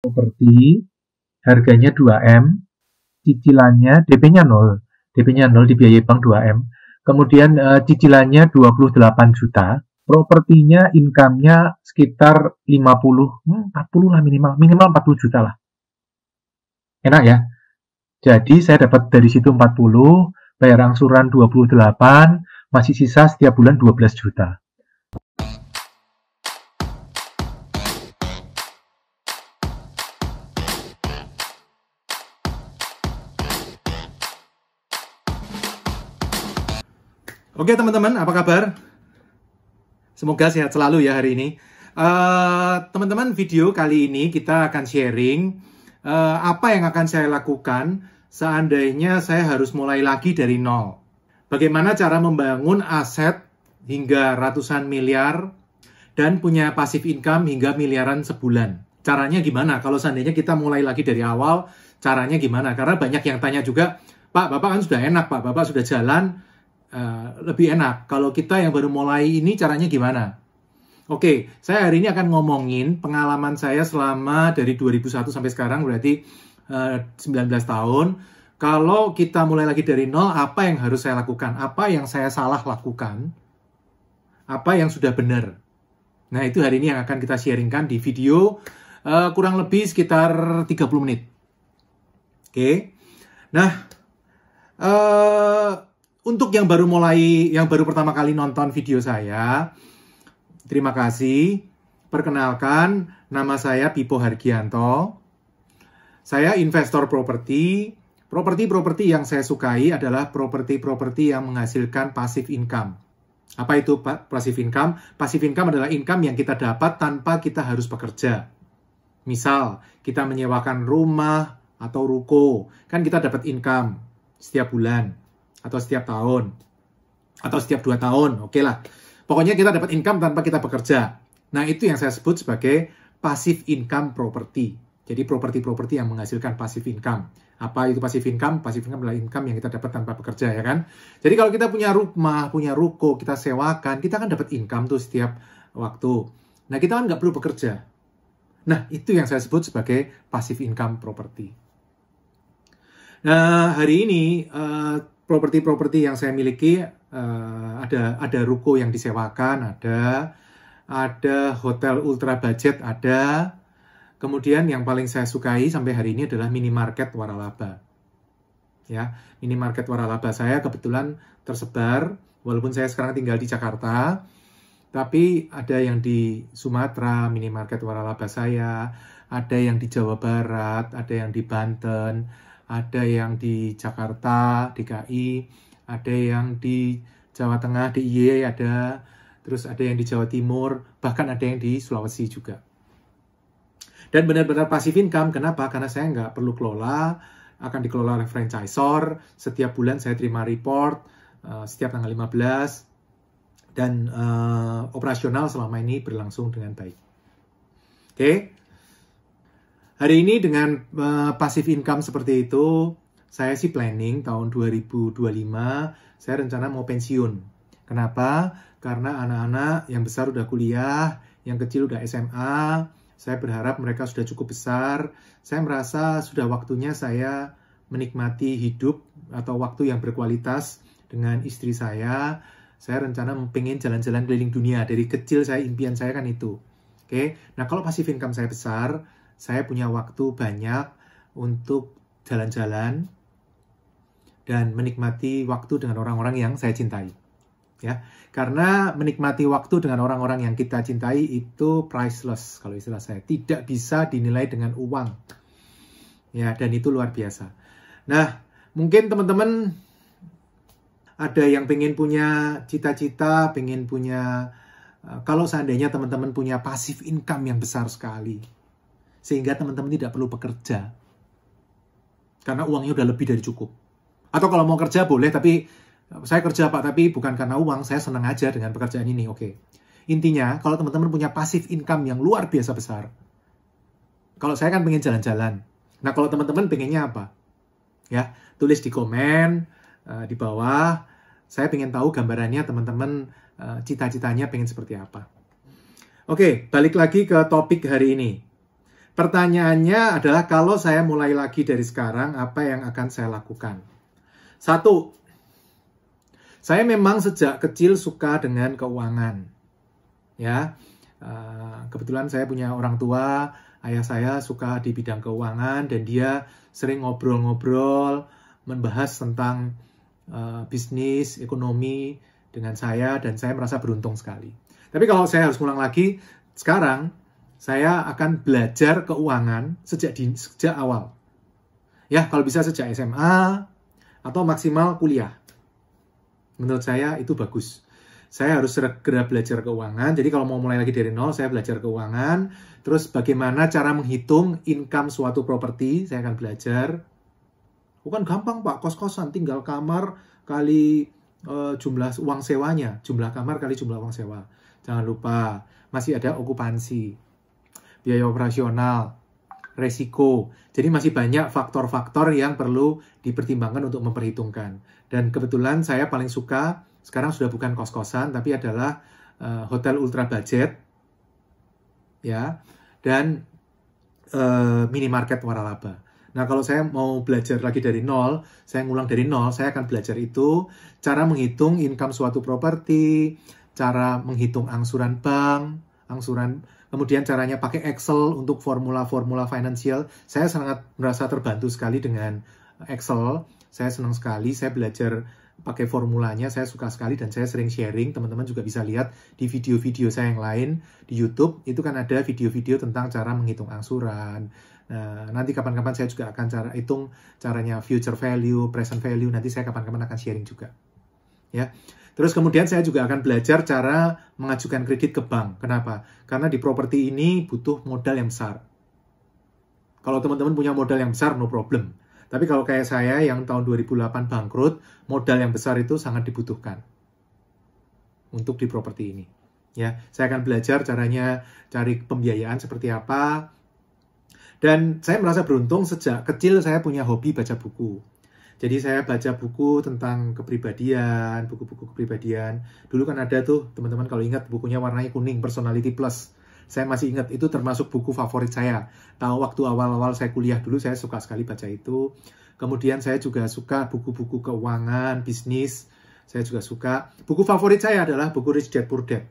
properti harganya 2M, cicilannya DP-nya 0, DP-nya 0 dibiayai bank 2M. Kemudian e, cicilannya 28 juta, propertinya income-nya sekitar 50, 40 hmm, lah minimal, minimal 40 juta lah. Enak ya? Jadi saya dapat dari situ 40, bayar angsuran 28, masih sisa setiap bulan 12 juta. Oke teman-teman, apa kabar? Semoga sehat selalu ya hari ini. Eh, teman-teman, uh, video kali ini kita akan sharing uh, apa yang akan saya lakukan seandainya saya harus mulai lagi dari nol. Bagaimana cara membangun aset hingga ratusan miliar dan punya pasif income hingga miliaran sebulan. Caranya gimana? Kalau seandainya kita mulai lagi dari awal, caranya gimana? Karena banyak yang tanya juga, Pak, Bapak kan sudah enak, Pak, Bapak sudah jalan, Eh, lebih enak. Kalau kita yang baru mulai ini caranya gimana? Oke, okay, saya hari ini akan ngomongin pengalaman saya selama dari 2001 sampai sekarang berarti uh, eh, 19 tahun. Kalau kita mulai lagi dari nol, apa yang harus saya lakukan? Apa yang saya salah lakukan? Apa yang sudah benar? Nah, itu hari ini yang akan kita sharingkan di video uh, kurang lebih sekitar 30 menit. Oke. Okay. Nah, uh, untuk yang baru mulai, yang baru pertama kali nonton video saya, terima kasih. Perkenalkan, nama saya Pipo Hargianto. Saya investor properti. Properti-properti yang saya sukai adalah properti-properti yang menghasilkan pasif income. Apa itu pasif income? Pasif income adalah income yang kita dapat tanpa kita harus bekerja. Misal, kita menyewakan rumah atau ruko, kan kita dapat income setiap bulan atau setiap tahun atau setiap dua tahun, oke okay lah. Pokoknya kita dapat income tanpa kita bekerja. Nah itu yang saya sebut sebagai passive income property. Jadi properti-properti yang menghasilkan passive income. Apa itu passive income? Passive income adalah income yang kita dapat tanpa bekerja ya kan. Jadi kalau kita punya rumah, punya ruko, kita sewakan, kita kan dapat income tuh setiap waktu. Nah kita kan nggak perlu bekerja. Nah itu yang saya sebut sebagai passive income property. Nah hari ini uh, properti-properti yang saya miliki uh, ada ada ruko yang disewakan, ada ada hotel ultra budget, ada Kemudian yang paling saya sukai sampai hari ini adalah minimarket waralaba. Ya, minimarket waralaba saya kebetulan tersebar, walaupun saya sekarang tinggal di Jakarta, tapi ada yang di Sumatera, minimarket waralaba saya, ada yang di Jawa Barat, ada yang di Banten, ada yang di Jakarta, DKI, ada yang di Jawa Tengah, DIY ada, terus ada yang di Jawa Timur, bahkan ada yang di Sulawesi juga. Dan benar-benar pasif income, kenapa? Karena saya nggak perlu kelola, akan dikelola oleh franchisor, setiap bulan saya terima report, eh, setiap tanggal 15, dan uh, operasional selama ini berlangsung dengan baik. Oke, okay? Hari ini dengan uh, eh, pasif income seperti itu, saya sih planning tahun 2025 saya rencana mau pensiun. Kenapa? Karena anak-anak yang besar udah kuliah, yang kecil udah SMA, saya berharap mereka sudah cukup besar. Saya merasa sudah waktunya saya menikmati hidup atau waktu yang berkualitas dengan istri saya. Saya rencana pengen jalan-jalan keliling dunia. Dari kecil saya impian saya kan itu. Oke. Nah, kalau pasif income saya besar, saya punya waktu banyak untuk jalan-jalan dan menikmati waktu dengan orang-orang yang saya cintai. Ya, karena menikmati waktu dengan orang-orang yang kita cintai itu priceless kalau istilah saya, tidak bisa dinilai dengan uang. Ya, dan itu luar biasa. Nah, mungkin teman-teman ada yang pengen punya cita-cita, pengen punya eh, kalau seandainya teman-teman punya passive income yang besar sekali, sehingga teman-teman tidak perlu bekerja karena uangnya udah lebih dari cukup. Atau kalau mau kerja boleh, tapi saya kerja Pak, tapi bukan karena uang, saya senang aja dengan pekerjaan ini. Oke. Okay. Intinya, kalau teman-teman punya pasif income yang luar biasa besar, kalau saya kan pengen jalan-jalan. Nah, kalau teman-teman pengennya apa? Ya, tulis di komen uh, di bawah. Saya pengen tahu gambarannya teman-teman uh, cita-citanya pengen seperti apa. Oke, okay, balik lagi ke topik hari ini. Pertanyaannya adalah kalau saya mulai lagi dari sekarang, apa yang akan saya lakukan? Satu, saya memang sejak kecil suka dengan keuangan. Ya, eh, kebetulan saya punya orang tua, ayah saya suka di bidang keuangan dan dia sering ngobrol-ngobrol, membahas tentang eh, bisnis, ekonomi dengan saya dan saya merasa beruntung sekali. Tapi kalau saya harus pulang lagi, sekarang saya akan belajar keuangan sejak di, sejak awal. Ya, kalau bisa sejak SMA atau maksimal kuliah. Menurut saya itu bagus. Saya harus segera belajar keuangan. Jadi kalau mau mulai lagi dari nol, saya belajar keuangan. Terus bagaimana cara menghitung income suatu properti, saya akan belajar. Bukan gampang pak, kos-kosan tinggal kamar kali uh, jumlah uang sewanya, jumlah kamar kali jumlah uang sewa. Jangan lupa masih ada okupansi biaya operasional, resiko. Jadi masih banyak faktor-faktor yang perlu dipertimbangkan untuk memperhitungkan. Dan kebetulan saya paling suka sekarang sudah bukan kos-kosan tapi adalah uh, hotel ultra budget ya dan uh, minimarket waralaba. Nah, kalau saya mau belajar lagi dari nol, saya ngulang dari nol, saya akan belajar itu cara menghitung income suatu properti, cara menghitung angsuran bank, angsuran. Kemudian caranya pakai Excel untuk formula-formula financial. Saya sangat merasa terbantu sekali dengan Excel. Saya senang sekali, saya belajar pakai formulanya, saya suka sekali dan saya sering sharing. Teman-teman juga bisa lihat di video-video saya yang lain di YouTube. Itu kan ada video-video tentang cara menghitung angsuran. Nah, nanti kapan-kapan saya juga akan cara hitung caranya future value, present value. Nanti saya kapan-kapan akan sharing juga. Ya. Terus kemudian saya juga akan belajar cara mengajukan kredit ke bank. Kenapa? Karena di properti ini butuh modal yang besar. Kalau teman-teman punya modal yang besar, no problem. Tapi kalau kayak saya yang tahun 2008 bangkrut, modal yang besar itu sangat dibutuhkan untuk di properti ini. Ya, saya akan belajar caranya cari pembiayaan seperti apa. Dan saya merasa beruntung sejak kecil saya punya hobi baca buku jadi saya baca buku tentang kepribadian, buku-buku kepribadian. Dulu kan ada tuh, teman-teman kalau ingat bukunya warnanya kuning, Personality Plus. Saya masih ingat itu termasuk buku favorit saya. Tahu waktu awal-awal saya kuliah dulu saya suka sekali baca itu. Kemudian saya juga suka buku-buku keuangan, bisnis. Saya juga suka. Buku favorit saya adalah buku Rich Dad Poor Dad.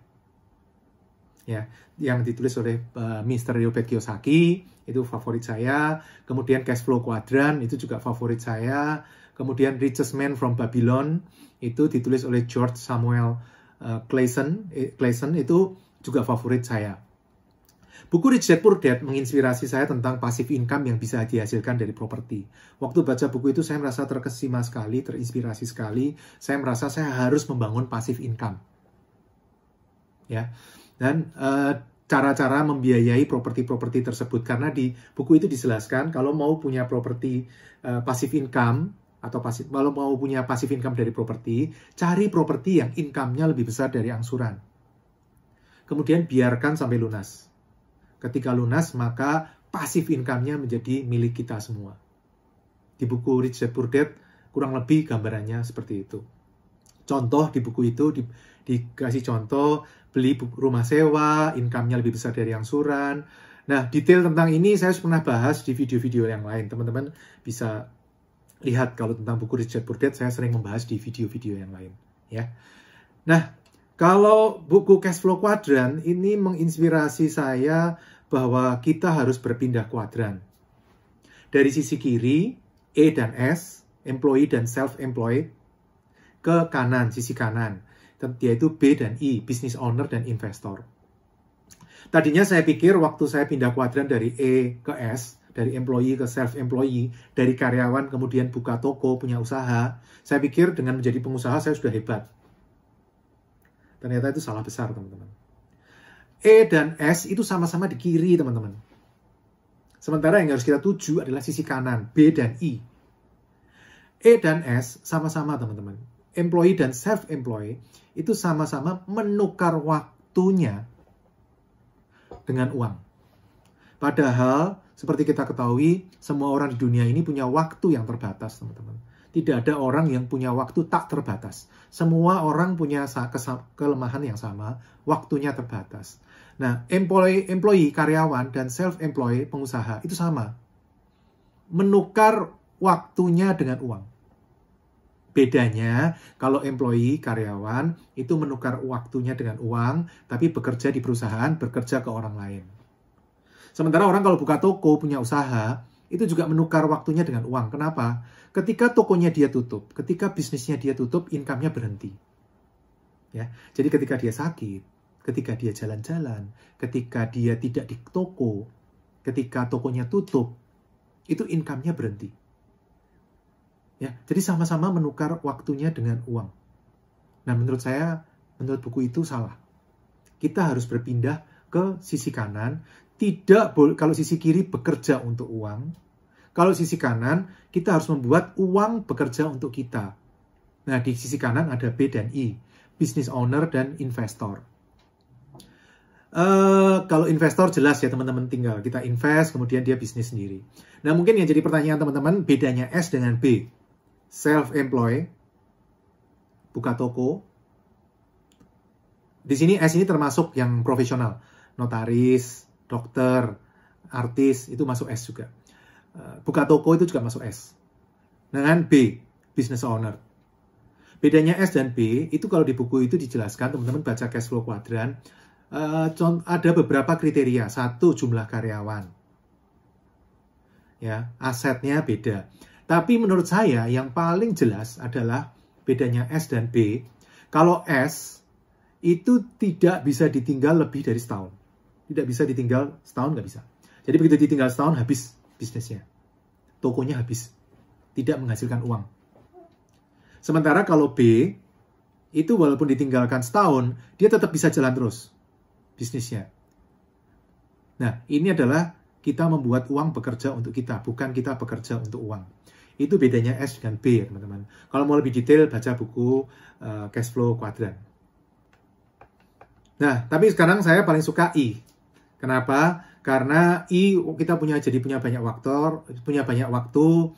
Ya, yang ditulis oleh uh, eh, Mr. Robert Kiyosaki itu favorit saya. Kemudian Cash Flow Quadrant itu juga favorit saya. Kemudian Richest Man from Babylon itu ditulis oleh George Samuel uh, Clayson. Eh, Clayson itu juga favorit saya. Buku Rich Dad Poor Dad menginspirasi saya tentang pasif income yang bisa dihasilkan dari properti. Waktu baca buku itu saya merasa terkesima sekali, terinspirasi sekali. Saya merasa saya harus membangun pasif income. Ya. Dan eh, cara-cara uh, membiayai properti-properti tersebut karena di buku itu dijelaskan kalau mau punya properti uh, pasif income atau pasif, kalau mau punya pasif income dari properti, cari properti yang income-nya lebih besar dari angsuran. Kemudian biarkan sampai lunas. Ketika lunas, maka pasif income-nya menjadi milik kita semua. Di buku Rich Dad Poor Dad, kurang lebih gambarannya seperti itu. Contoh di buku itu, di, dikasih contoh, beli rumah sewa, income-nya lebih besar dari angsuran. Nah, detail tentang ini saya pernah bahas di video-video yang lain. Teman-teman bisa lihat kalau tentang buku Richard Burdett saya sering membahas di video-video yang lain ya. Nah, kalau buku Cash Flow Quadrant ini menginspirasi saya bahwa kita harus berpindah kuadran. Dari sisi kiri, E dan S, employee dan self-employed, ke kanan, sisi kanan, yaitu B dan I, e, business owner dan investor. Tadinya saya pikir waktu saya pindah kuadran dari E ke S, dari employee ke self employee, dari karyawan kemudian buka toko, punya usaha. Saya pikir dengan menjadi pengusaha saya sudah hebat. Ternyata itu salah besar, teman-teman. E dan S itu sama-sama di kiri, teman-teman. Sementara yang harus kita tuju adalah sisi kanan, B dan I. E dan S sama-sama, teman-teman. Employee dan self-employee itu sama-sama menukar waktunya dengan uang. Padahal seperti kita ketahui, semua orang di dunia ini punya waktu yang terbatas, teman-teman. Tidak ada orang yang punya waktu tak terbatas. Semua orang punya kelemahan yang sama, waktunya terbatas. Nah, employee, employee karyawan dan self-employed pengusaha itu sama. Menukar waktunya dengan uang. Bedanya kalau employee karyawan itu menukar waktunya dengan uang, tapi bekerja di perusahaan, bekerja ke orang lain. Sementara orang kalau buka toko, punya usaha, itu juga menukar waktunya dengan uang. Kenapa? Ketika tokonya dia tutup, ketika bisnisnya dia tutup, income-nya berhenti. Ya, jadi ketika dia sakit, ketika dia jalan-jalan, ketika dia tidak di toko, ketika tokonya tutup, itu income-nya berhenti. Ya, jadi sama-sama menukar waktunya dengan uang. Nah, menurut saya, menurut buku itu salah. Kita harus berpindah ke sisi kanan, tidak boleh kalau sisi kiri bekerja untuk uang, kalau sisi kanan kita harus membuat uang bekerja untuk kita. Nah, di sisi kanan ada B dan I, business owner dan investor. Uh, kalau investor jelas ya teman-teman tinggal kita invest kemudian dia bisnis sendiri. Nah mungkin yang jadi pertanyaan teman-teman bedanya S dengan B. Self employed buka toko. Di sini S ini termasuk yang profesional, notaris, dokter, artis itu masuk S juga. Eh, buka toko itu juga masuk S. Dengan B, business owner. Bedanya S dan B itu kalau di buku itu dijelaskan teman-teman baca cash flow kuadran eh, ada beberapa kriteria. Satu jumlah karyawan. Ya, asetnya beda. Tapi menurut saya yang paling jelas adalah bedanya S dan B. Kalau S itu tidak bisa ditinggal lebih dari setahun. Tidak bisa ditinggal setahun, nggak bisa. Jadi begitu ditinggal setahun, habis bisnisnya. Tokonya habis. Tidak menghasilkan uang. Sementara kalau B, itu walaupun ditinggalkan setahun, dia tetap bisa jalan terus bisnisnya. Nah, ini adalah kita membuat uang bekerja untuk kita, bukan kita bekerja untuk uang. Itu bedanya S dengan B, ya teman-teman. Kalau mau lebih detail, baca buku uh, Cash Flow Quadrant. Nah, tapi sekarang saya paling suka I. Kenapa? Karena i kita punya jadi punya banyak faktor, punya banyak waktu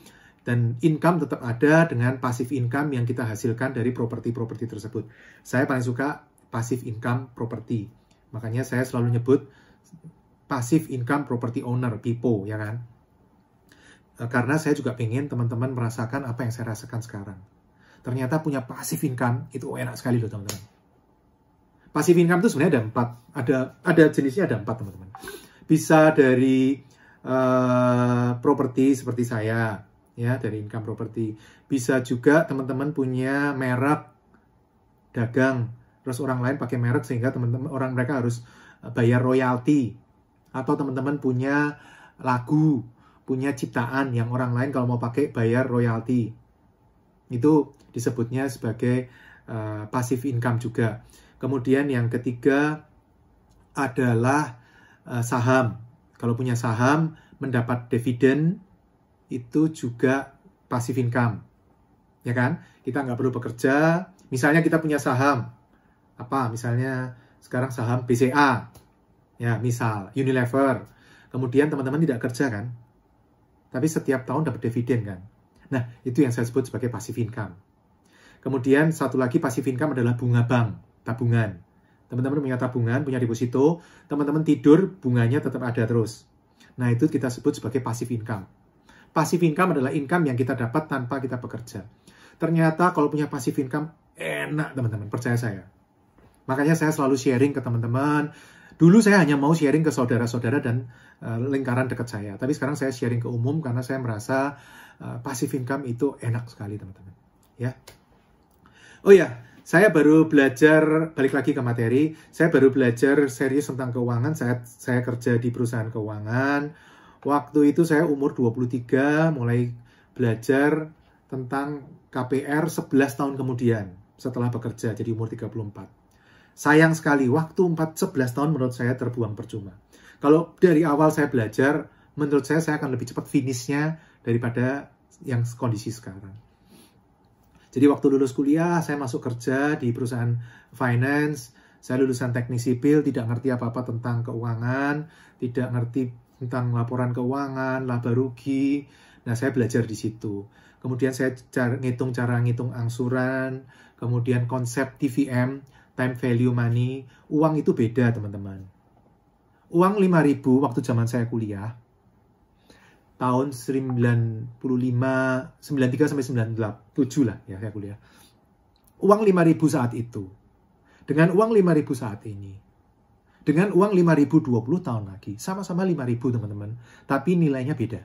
dan income tetap ada dengan pasif income yang kita hasilkan dari properti-properti tersebut. Saya paling suka pasif income properti. Makanya saya selalu nyebut pasif income property owner, PIPO, ya kan? Eh, karena saya juga ingin teman-teman merasakan apa yang saya rasakan sekarang. Ternyata punya pasif income itu enak sekali loh teman-teman Pasif income itu sebenarnya ada empat, ada ada jenisnya ada empat teman-teman. Bisa dari uh, properti seperti saya, ya dari income properti. Bisa juga teman-teman punya merek dagang, terus orang lain pakai merek sehingga teman-teman orang mereka harus eh, bayar royalti. Atau teman-teman punya lagu, punya ciptaan yang orang lain kalau mau pakai bayar royalti. Itu disebutnya sebagai uh, eh, passive income juga. Kemudian yang ketiga adalah eh, saham. Kalau punya saham, mendapat dividen itu juga pasif income. Ya kan? Kita nggak perlu bekerja. Misalnya kita punya saham. Apa? Misalnya sekarang saham BCA. Ya, misal Unilever. Kemudian teman-teman tidak kerja kan? Tapi setiap tahun dapat dividen kan? Nah, itu yang saya sebut sebagai pasif income. Kemudian satu lagi pasif income adalah bunga bank tabungan. Teman-teman punya tabungan, punya deposito, teman-teman tidur, bunganya tetap ada terus. Nah, itu kita sebut sebagai passive income. Passive income adalah income yang kita dapat tanpa kita bekerja. Ternyata kalau punya passive income, enak teman-teman, percaya saya. Makanya saya selalu sharing ke teman-teman. Dulu saya hanya mau sharing ke saudara-saudara dan uh, lingkaran dekat saya. Tapi sekarang saya sharing ke umum karena saya merasa uh, passive income itu enak sekali teman-teman. Ya. Oh ya, saya baru belajar, balik lagi ke materi, saya baru belajar serius tentang keuangan saat saya kerja di perusahaan keuangan. Waktu itu saya umur 23, mulai belajar tentang KPR 11 tahun kemudian setelah bekerja, jadi umur 34. Sayang sekali, waktu 4, 11 tahun menurut saya terbuang percuma. Kalau dari awal saya belajar, menurut saya saya akan lebih cepat finishnya daripada yang kondisi sekarang. Jadi waktu lulus kuliah, saya masuk kerja di perusahaan finance, saya lulusan teknik sipil, tidak ngerti apa-apa tentang keuangan, tidak ngerti tentang laporan keuangan, laba rugi. Nah, saya belajar di situ. Kemudian saya cara, ngitung cara ngitung angsuran, kemudian konsep TVM, time value money. Uang itu beda, teman-teman. Uang 5000 waktu zaman saya kuliah, tahun 95 93 sampai 97 lah ya saya kuliah. Uang 5000 saat itu dengan uang 5000 saat ini dengan uang 5020 tahun lagi sama-sama 5000 teman-teman tapi nilainya beda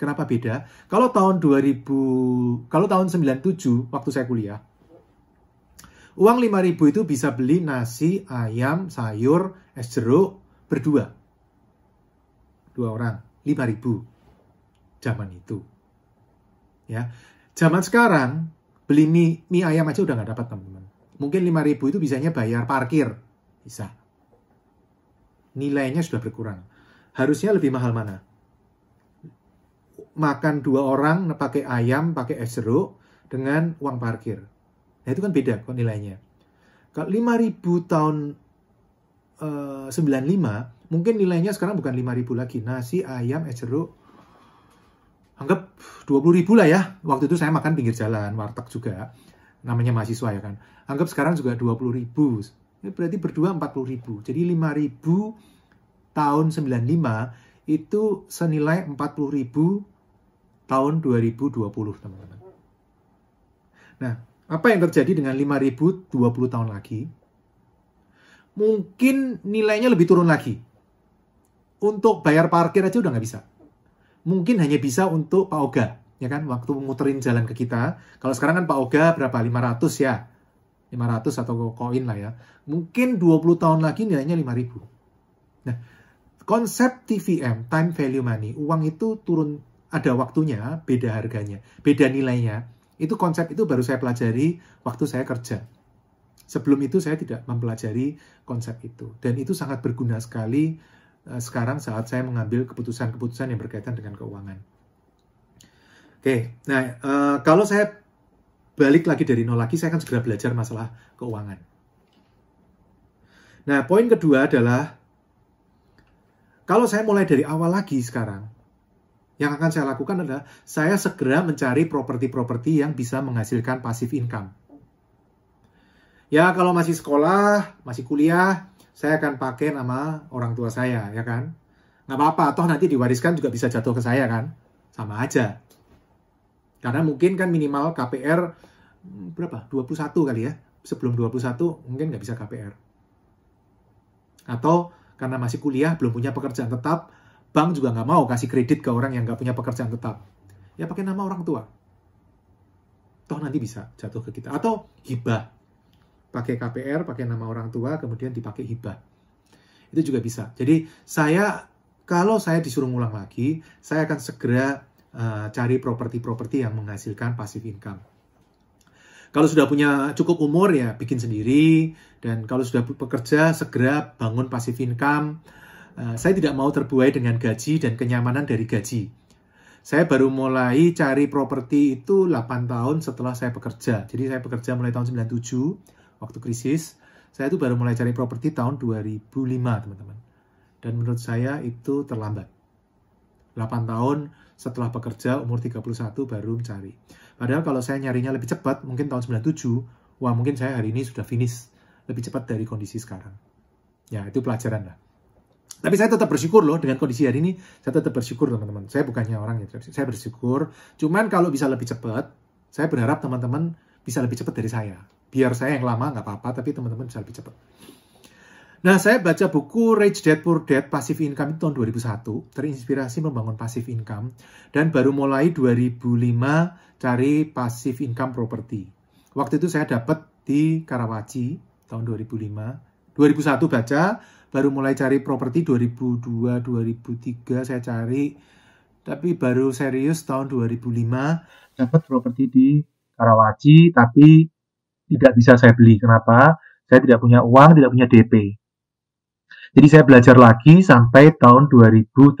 kenapa beda kalau tahun 2000 kalau tahun 97 waktu saya kuliah uang 5000 itu bisa beli nasi ayam sayur es jeruk berdua dua orang 5000 zaman itu. Ya. Zaman sekarang beli mie, mie ayam aja udah nggak dapat teman-teman. Mungkin 5000 itu bisanya bayar parkir. Bisa. Nilainya sudah berkurang. Harusnya lebih mahal mana? Makan dua orang pakai ayam, pakai es jeruk dengan uang parkir. Nah itu kan beda kok nilainya. Kalau 5000 tahun eh, uh, 95 mungkin nilainya sekarang bukan 5000 lagi. Nasi, ayam, es jeruk, anggap 20.000 lah ya. Waktu itu saya makan pinggir jalan, warteg juga. Namanya mahasiswa ya kan. Anggap sekarang juga 20.000. Ini berarti berdua 40.000. Jadi 5.000 tahun 95 itu senilai 40.000 tahun 2020, teman-teman. Nah, apa yang terjadi dengan 5.000 20 tahun lagi? Mungkin nilainya lebih turun lagi untuk bayar parkir aja udah nggak bisa. Mungkin hanya bisa untuk Pak Oga, ya kan? Waktu muterin jalan ke kita. Kalau sekarang kan Pak Oga berapa? 500 ya? 500 atau koin lah ya. Mungkin 20 tahun lagi nilainya 5000. Nah, konsep TVM, time value money, uang itu turun ada waktunya, beda harganya, beda nilainya. Itu konsep itu baru saya pelajari waktu saya kerja. Sebelum itu saya tidak mempelajari konsep itu. Dan itu sangat berguna sekali Eh, sekarang saat saya mengambil keputusan-keputusan yang berkaitan dengan keuangan. Oke, nah uh, kalau saya balik lagi dari nol lagi, saya akan segera belajar masalah keuangan. Nah, poin kedua adalah kalau saya mulai dari awal lagi sekarang, yang akan saya lakukan adalah saya segera mencari properti-properti yang bisa menghasilkan pasif income. Ya, kalau masih sekolah, masih kuliah, saya akan pakai nama orang tua saya, ya kan? Nggak apa-apa, toh nanti diwariskan juga bisa jatuh ke saya kan? Sama aja. Karena mungkin kan minimal KPR hmm, berapa? 21 kali ya. Sebelum 21 mungkin nggak bisa KPR. Atau karena masih kuliah, belum punya pekerjaan tetap, bank juga nggak mau kasih kredit ke orang yang nggak punya pekerjaan tetap. Ya pakai nama orang tua. Toh nanti bisa jatuh ke kita. Atau hibah pakai KPR, pakai nama orang tua, kemudian dipakai hibah. Itu juga bisa. Jadi saya kalau saya disuruh ngulang lagi, saya akan segera uh, cari properti-properti yang menghasilkan passive income. Kalau sudah punya cukup umur ya bikin sendiri dan kalau sudah bekerja segera bangun passive income. Uh, saya tidak mau terbuai dengan gaji dan kenyamanan dari gaji. Saya baru mulai cari properti itu 8 tahun setelah saya bekerja. Jadi saya bekerja mulai tahun 97 waktu krisis, saya itu baru mulai cari properti tahun 2005, teman-teman. Dan menurut saya itu terlambat. 8 tahun setelah bekerja umur 31 baru mencari. Padahal kalau saya nyarinya lebih cepat, mungkin tahun 97, wah mungkin saya hari ini sudah finish lebih cepat dari kondisi sekarang. Ya, itu pelajaran lah. Tapi saya tetap bersyukur loh dengan kondisi hari ini, saya tetap bersyukur teman-teman. Saya bukannya orang yang saya bersyukur, cuman kalau bisa lebih cepat, saya berharap teman-teman bisa lebih cepat dari saya biar saya yang lama nggak apa-apa, tapi teman-teman bisa lebih cepat. Nah, saya baca buku Rich Dad Poor Dad Passive Income itu tahun 2001, terinspirasi membangun passive income, dan baru mulai 2005 cari passive income property. Waktu itu saya dapat di Karawaci tahun 2005, 2001 baca, baru mulai cari properti 2002, 2003 saya cari, tapi baru serius tahun 2005 dapat properti di Karawaci, tapi tidak bisa saya beli. Kenapa? Saya tidak punya uang, tidak punya DP. Jadi saya belajar lagi sampai tahun 2008.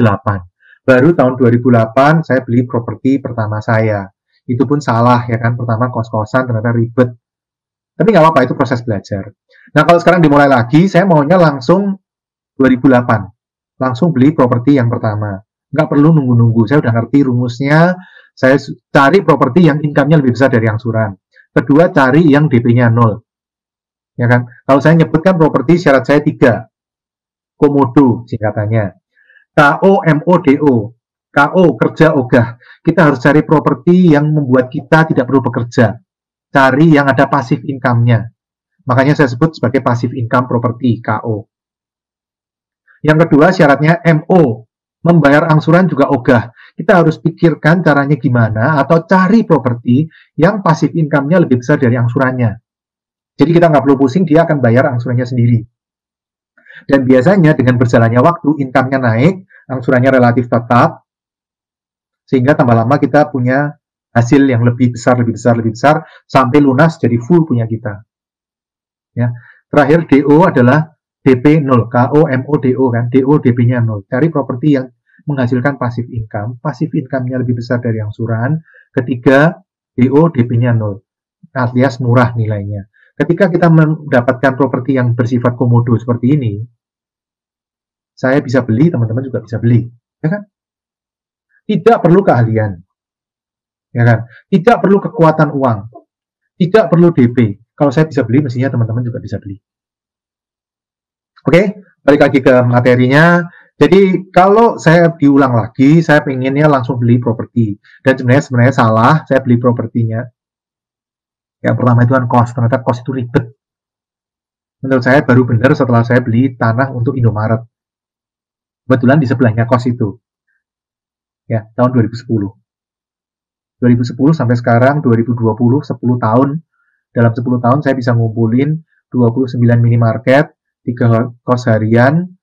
Baru tahun 2008 saya beli properti pertama saya. Itu pun salah ya kan, pertama kos-kosan ternyata ribet. Tapi nggak apa-apa, itu proses belajar. Nah kalau sekarang dimulai lagi, saya maunya langsung 2008. Langsung beli properti yang pertama. Nggak perlu nunggu-nunggu, saya udah ngerti rumusnya, saya cari properti yang income-nya lebih besar dari angsuran. Kedua, cari yang DP-nya nol. Ya kan? Kalau saya nyebutkan properti syarat saya tiga. Komodo singkatannya. KO, MO, DO. KO, kerja ogah. Kita harus cari properti yang membuat kita tidak perlu bekerja. Cari yang ada pasif income-nya. Makanya saya sebut sebagai pasif income properti, KO. Yang kedua syaratnya MO, membayar angsuran juga ogah kita harus pikirkan caranya gimana atau cari properti yang pasif income-nya lebih besar dari angsurannya. Jadi kita nggak perlu pusing, dia akan bayar angsurannya sendiri. Dan biasanya dengan berjalannya waktu, income-nya naik, angsurannya relatif tetap, sehingga tambah lama kita punya hasil yang lebih besar, lebih besar, lebih besar, sampai lunas jadi full punya kita. Ya. Terakhir, DO adalah DP 0, KOMODO kan, DO DP-nya 0. Cari properti yang menghasilkan pasif income. Pasif income-nya lebih besar dari yang suran. Ketiga, DO DP-nya nol, alias murah nilainya. Ketika kita mendapatkan properti yang bersifat komodo seperti ini, saya bisa beli, teman-teman juga bisa beli, ya kan? Tidak perlu keahlian, ya kan? Tidak perlu kekuatan uang, tidak perlu DP. Kalau saya bisa beli, mestinya teman-teman juga bisa beli. Oke, balik lagi ke materinya. Jadi kalau saya diulang lagi, saya pengennya langsung beli properti. Dan sebenarnya sebenarnya salah, saya beli propertinya. Yang pertama itu kan kos ternyata kos itu ribet. Menurut saya baru benar setelah saya beli tanah untuk Indomaret. Kebetulan di sebelahnya kos itu. Ya, tahun 2010. 2010 sampai sekarang 2020, 10 tahun. Dalam 10 tahun saya bisa ngumpulin 29 minimarket, 3 kos harian,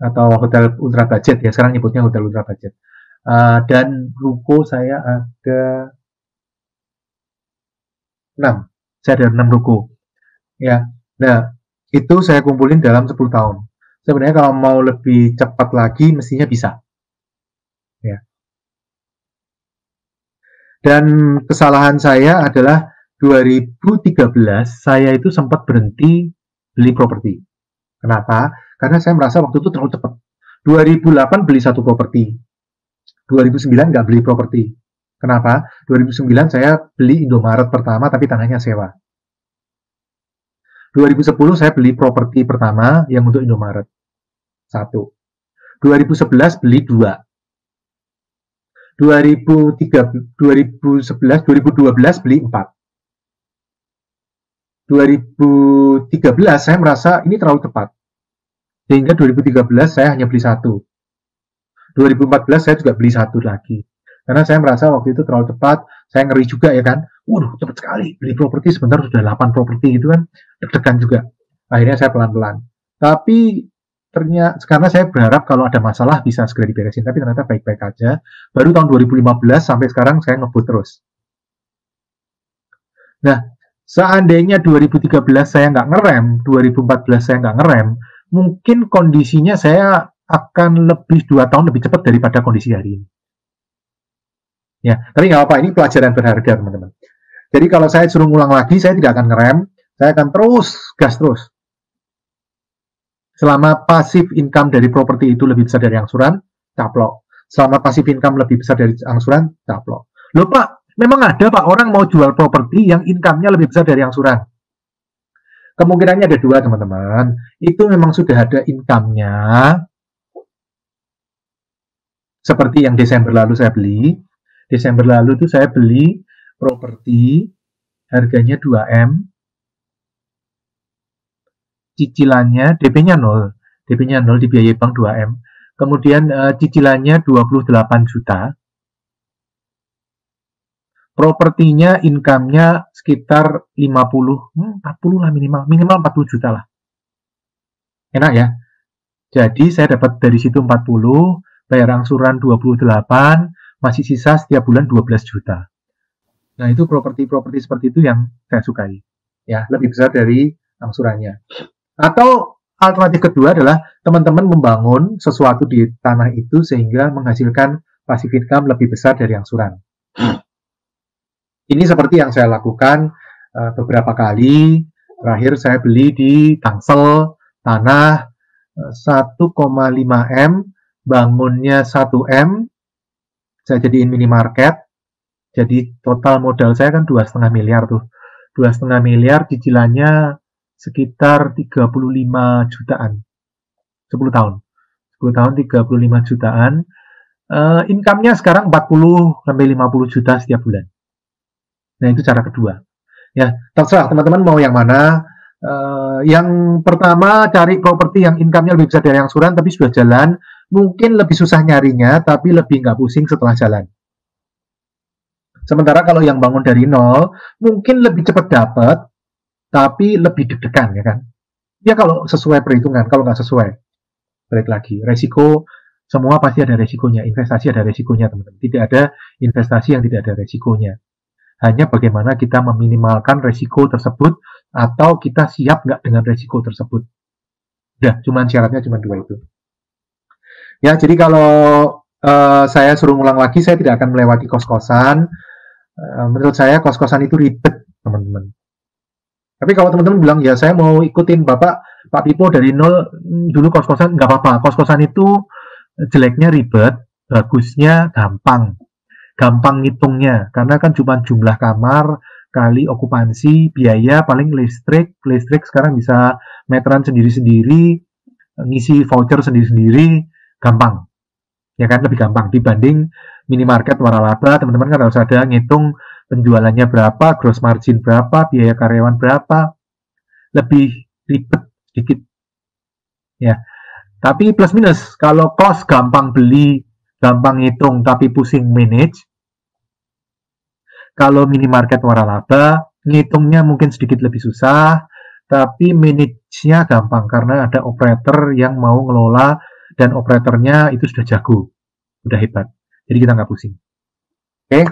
atau hotel ultra budget ya sekarang nyebutnya hotel ultra budget uh, dan ruko saya ada 6 saya ada 6 ruko ya nah itu saya kumpulin dalam 10 tahun sebenarnya kalau mau lebih cepat lagi mestinya bisa ya dan kesalahan saya adalah 2013 saya itu sempat berhenti beli properti kenapa karena saya merasa waktu itu terlalu cepat 2008 beli satu properti 2009 nggak beli properti kenapa 2009 saya beli Indomaret pertama tapi tanahnya sewa 2010 saya beli properti pertama yang untuk Indomaret satu 2011 beli dua 2003, 2011, 2012 beli empat. 2013 saya merasa ini terlalu cepat. Sehingga 2013 saya hanya beli satu. 2014 saya juga beli satu lagi. Karena saya merasa waktu itu terlalu cepat, saya ngeri juga ya kan. Waduh, cepat sekali. Beli properti sebentar sudah 8 properti gitu kan. Deg-degan juga. Akhirnya saya pelan-pelan. Tapi ternyata karena saya berharap kalau ada masalah bisa segera diberesin, tapi ternyata baik-baik aja. Baru tahun 2015 sampai sekarang saya ngebut terus. Nah, seandainya 2013 saya nggak ngerem, 2014 saya nggak ngerem, mungkin kondisinya saya akan lebih dua tahun lebih cepat daripada kondisi hari ini. Ya, tapi nggak apa-apa, ini pelajaran berharga teman-teman. Jadi kalau saya suruh ngulang lagi, saya tidak akan ngerem, saya akan terus gas terus. Selama pasif income dari properti itu lebih besar dari angsuran, caplok. Selama pasif income lebih besar dari angsuran, caplok. Lupa, memang ada Pak orang mau jual properti yang income-nya lebih besar dari angsuran. Kemungkinannya ada dua, teman-teman. Itu memang sudah ada income-nya, seperti yang Desember lalu saya beli. Desember lalu itu saya beli properti, harganya 2M, cicilannya, DP-nya 0, DP-nya 0 di biaya bank 2M, kemudian eh, cicilannya 28 juta, propertinya income-nya sekitar 50 40 hmm, lah minimal minimal 40 juta lah enak ya jadi saya dapat dari situ 40 bayar angsuran 28 masih sisa setiap bulan 12 juta nah itu properti-properti seperti itu yang saya sukai ya lebih besar dari angsurannya atau alternatif kedua adalah teman-teman membangun sesuatu di tanah itu sehingga menghasilkan pasif income lebih besar dari angsuran. Ini seperti yang saya lakukan uh, beberapa kali. Terakhir saya beli di Tangsel tanah 1,5 eh, M, bangunnya 1 M, saya jadiin minimarket, jadi total modal saya kan 2,5 miliar tuh. 2,5 miliar cicilannya sekitar 35 jutaan. 10 tahun. 10 tahun 35 jutaan. Uh, income-nya sekarang 40 sampai 50 juta setiap bulan. Nah, itu cara kedua. Ya, terserah teman-teman mau yang mana. Uh, yang pertama cari properti yang income-nya lebih besar dari angsuran tapi sudah jalan, mungkin lebih susah nyarinya tapi lebih nggak pusing setelah jalan. Sementara kalau yang bangun dari nol, mungkin lebih cepat dapat tapi lebih deg-degan ya kan. Ya kalau sesuai perhitungan, kalau nggak sesuai balik lagi resiko semua pasti ada resikonya, investasi ada resikonya teman-teman. Tidak ada investasi yang tidak ada resikonya. Hanya bagaimana kita meminimalkan resiko tersebut atau kita siap nggak dengan resiko tersebut. Udah, ya, cuman syaratnya cuma dua itu. Ya, jadi kalau uh, saya suruh ulang lagi, saya tidak akan melewati kos-kosan. Uh, menurut saya kos-kosan itu ribet, teman-teman. Tapi kalau teman-teman bilang, ya saya mau ikutin Bapak, Pak Pipo dari nol, hmm, dulu kos-kosan nggak apa-apa. Kos-kosan itu jeleknya ribet, bagusnya gampang gampang ngitungnya karena kan cuma jumlah kamar kali okupansi biaya paling listrik listrik sekarang bisa meteran sendiri-sendiri ngisi voucher sendiri-sendiri gampang ya kan lebih gampang dibanding minimarket waralaba teman-teman kan harus ada ngitung penjualannya berapa gross margin berapa biaya karyawan berapa lebih ribet dikit ya tapi plus minus kalau kos gampang beli gampang hitung tapi pusing manage. Kalau minimarket waralaba, ngitungnya mungkin sedikit lebih susah, tapi manage-nya gampang karena ada operator yang mau ngelola dan operatornya itu sudah jago, sudah hebat. Jadi kita nggak pusing. Oke. Okay.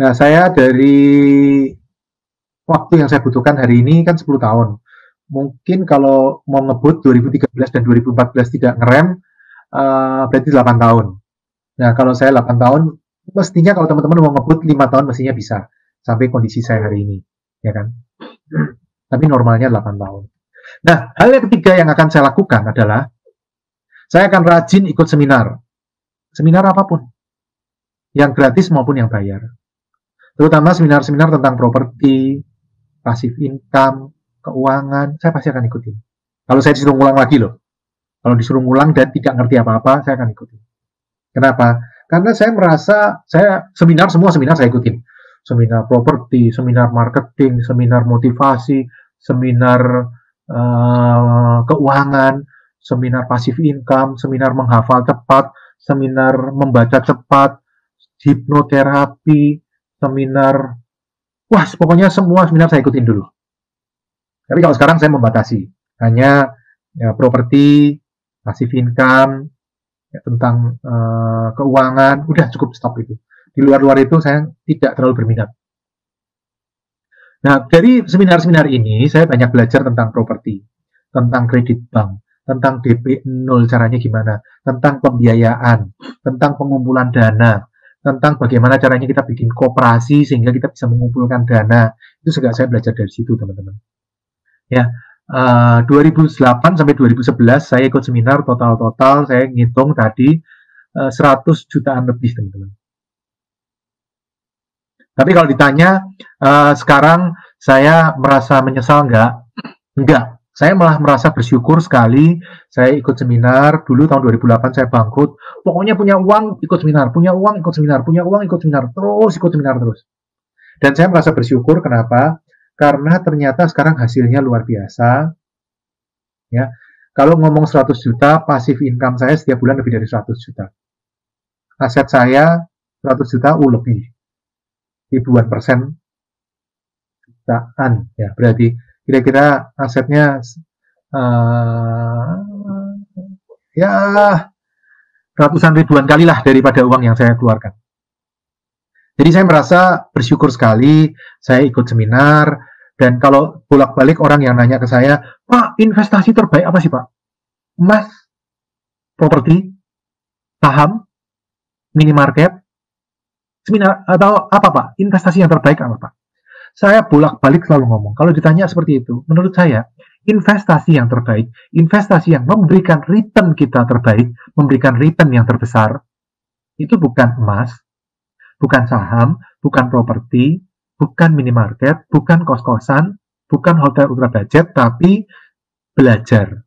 Nah, saya dari waktu yang saya butuhkan hari ini kan 10 tahun mungkin kalau mau ngebut 2013 dan 2014 tidak ngerem uh, berarti 8 tahun. Nah, kalau saya 8 tahun mestinya kalau teman-teman mau ngebut 5 tahun mestinya bisa sampai kondisi saya hari ini, ya kan? Tapi normalnya 8 tahun. Nah, hal yang ketiga yang akan saya lakukan adalah saya akan rajin ikut seminar. Seminar apapun. Yang gratis maupun yang bayar. Terutama seminar-seminar tentang properti, pasif income, keuangan, saya pasti akan ikutin. Kalau saya disuruh ngulang lagi loh. Kalau disuruh ngulang dan tidak ngerti apa-apa, saya akan ikutin. Kenapa? Karena saya merasa, saya seminar, semua seminar saya ikutin. Seminar properti, seminar marketing, seminar motivasi, seminar uh, keuangan, seminar pasif income, seminar menghafal cepat, seminar membaca cepat, hipnoterapi, seminar, wah pokoknya semua seminar saya ikutin dulu tapi kalau sekarang saya membatasi hanya ya, properti, passive income, ya, tentang uh, keuangan, udah cukup stop itu. Di luar-luar itu saya tidak terlalu berminat. Nah, dari seminar-seminar ini saya banyak belajar tentang properti, tentang kredit bank, tentang DP0 caranya gimana, tentang pembiayaan, tentang pengumpulan dana, tentang bagaimana caranya kita bikin kooperasi sehingga kita bisa mengumpulkan dana. Itu juga saya belajar dari situ, teman-teman. Ya, uh, eh, 2008 sampai 2011 saya ikut seminar total-total saya ngitung tadi uh, eh, 100 jutaan lebih teman-teman. Tapi kalau ditanya uh, sekarang saya merasa menyesal nggak? enggak Saya malah merasa bersyukur sekali saya ikut seminar dulu tahun 2008 saya bangkrut. Pokoknya punya uang ikut seminar, punya uang ikut seminar, punya uang ikut seminar terus ikut seminar terus. Dan saya merasa bersyukur kenapa? karena ternyata sekarang hasilnya luar biasa. Ya, kalau ngomong 100 juta, pasif income saya setiap bulan lebih dari 100 juta. Aset saya 100 juta u lebih. Ribuan persen jutaan ya. Berarti kira-kira asetnya uh, ya ratusan ribuan kali lah daripada uang yang saya keluarkan. Jadi saya merasa bersyukur sekali saya ikut seminar, dan kalau bolak-balik orang yang nanya ke saya, Pak, investasi terbaik apa sih Pak? Emas, properti, saham, minimarket, seminar atau apa Pak? Investasi yang terbaik apa Pak? Saya bolak-balik selalu ngomong. Kalau ditanya seperti itu, menurut saya investasi yang terbaik, investasi yang memberikan return kita terbaik, memberikan return yang terbesar, itu bukan emas, bukan saham, bukan properti, bukan minimarket, bukan kos-kosan, bukan hotel ultra budget, tapi belajar.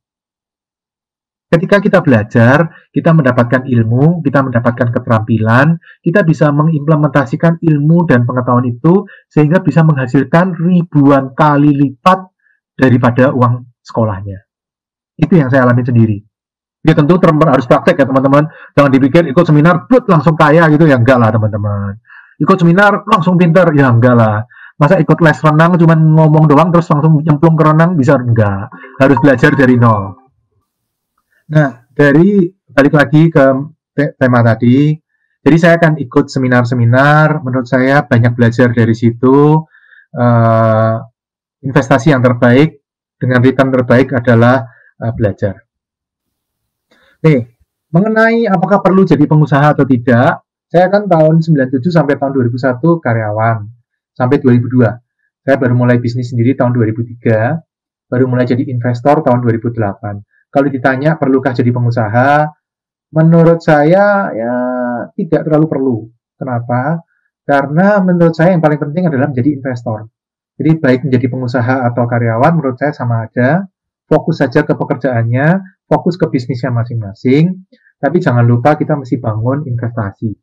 Ketika kita belajar, kita mendapatkan ilmu, kita mendapatkan keterampilan, kita bisa mengimplementasikan ilmu dan pengetahuan itu sehingga bisa menghasilkan ribuan kali lipat daripada uang sekolahnya. Itu yang saya alami sendiri. Ya tentu teman harus praktek ya teman-teman. Jangan dipikir ikut seminar, but langsung kaya gitu ya enggak lah teman-teman ikut seminar langsung pintar ya enggak lah masa ikut les renang cuman ngomong doang terus langsung nyemplung ke renang bisa enggak harus belajar dari nol nah dari balik lagi ke tema tadi jadi saya akan ikut seminar-seminar menurut saya banyak belajar dari situ uh, investasi yang terbaik dengan return terbaik adalah uh, belajar nih mengenai apakah perlu jadi pengusaha atau tidak saya kan tahun 97 sampai tahun 2001 karyawan, sampai 2002. Saya baru mulai bisnis sendiri tahun 2003, baru mulai jadi investor tahun 2008. Kalau ditanya perlukah jadi pengusaha, menurut saya ya tidak terlalu perlu. Kenapa? Karena menurut saya yang paling penting adalah menjadi investor. Jadi baik menjadi pengusaha atau karyawan menurut saya sama aja. Fokus saja ke pekerjaannya, fokus ke bisnisnya masing-masing. Tapi jangan lupa kita mesti bangun investasi.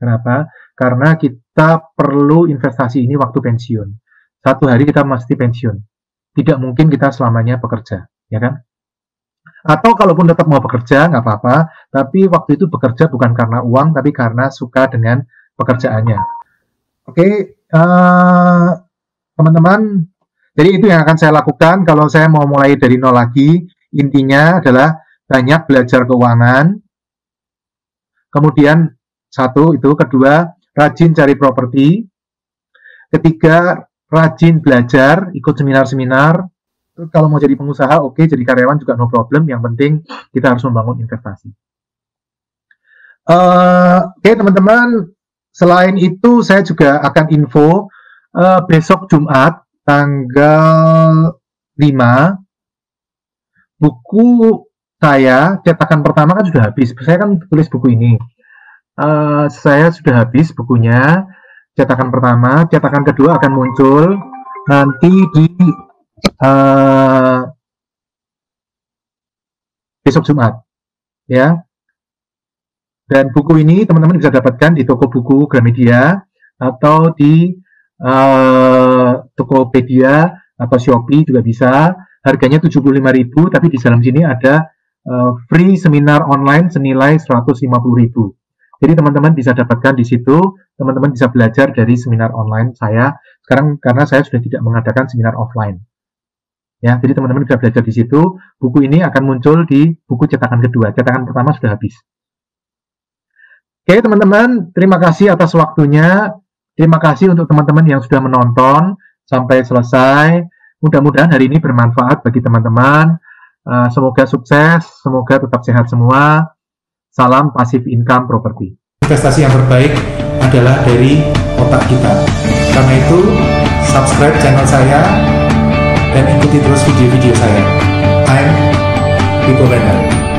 Kenapa? Karena kita perlu investasi ini waktu pensiun. Satu hari kita mesti pensiun. Tidak mungkin kita selamanya bekerja, ya kan? Atau kalaupun tetap mau bekerja, nggak apa-apa. Tapi waktu itu bekerja bukan karena uang, tapi karena suka dengan pekerjaannya. Oke, okay, uh, eh, teman-teman. Jadi itu yang akan saya lakukan kalau saya mau mulai dari nol lagi. Intinya adalah banyak belajar keuangan, kemudian satu itu, kedua rajin cari properti, ketiga rajin belajar, ikut seminar-seminar. Kalau mau jadi pengusaha, oke, okay, jadi karyawan juga no problem. Yang penting kita harus membangun investasi. Uh, oke, okay, teman-teman, selain itu saya juga akan info uh, besok Jumat tanggal 5 buku saya cetakan pertama kan sudah habis. Saya kan tulis buku ini uh, saya sudah habis bukunya cetakan pertama, cetakan kedua akan muncul nanti di uh, besok Jumat, ya. Dan buku ini teman-teman bisa dapatkan di toko buku Gramedia atau di uh, Tokopedia atau Shopee juga bisa. Harganya 75.000 tapi di dalam sini ada uh, free seminar online senilai 150.000. Jadi teman-teman bisa dapatkan di situ, teman-teman bisa belajar dari seminar online saya sekarang karena saya sudah tidak mengadakan seminar offline. Ya, jadi teman-teman bisa belajar di situ. Buku ini akan muncul di buku cetakan kedua. Cetakan pertama sudah habis. Oke, teman-teman, terima kasih atas waktunya. Terima kasih untuk teman-teman yang sudah menonton sampai selesai. Mudah-mudahan hari ini bermanfaat bagi teman-teman. Eh, semoga sukses, semoga tetap sehat semua. Salam pasif income Property. Investasi yang terbaik adalah dari otak kita. Karena itu, subscribe channel saya dan ikuti terus video-video saya. I'm Pipo Renner.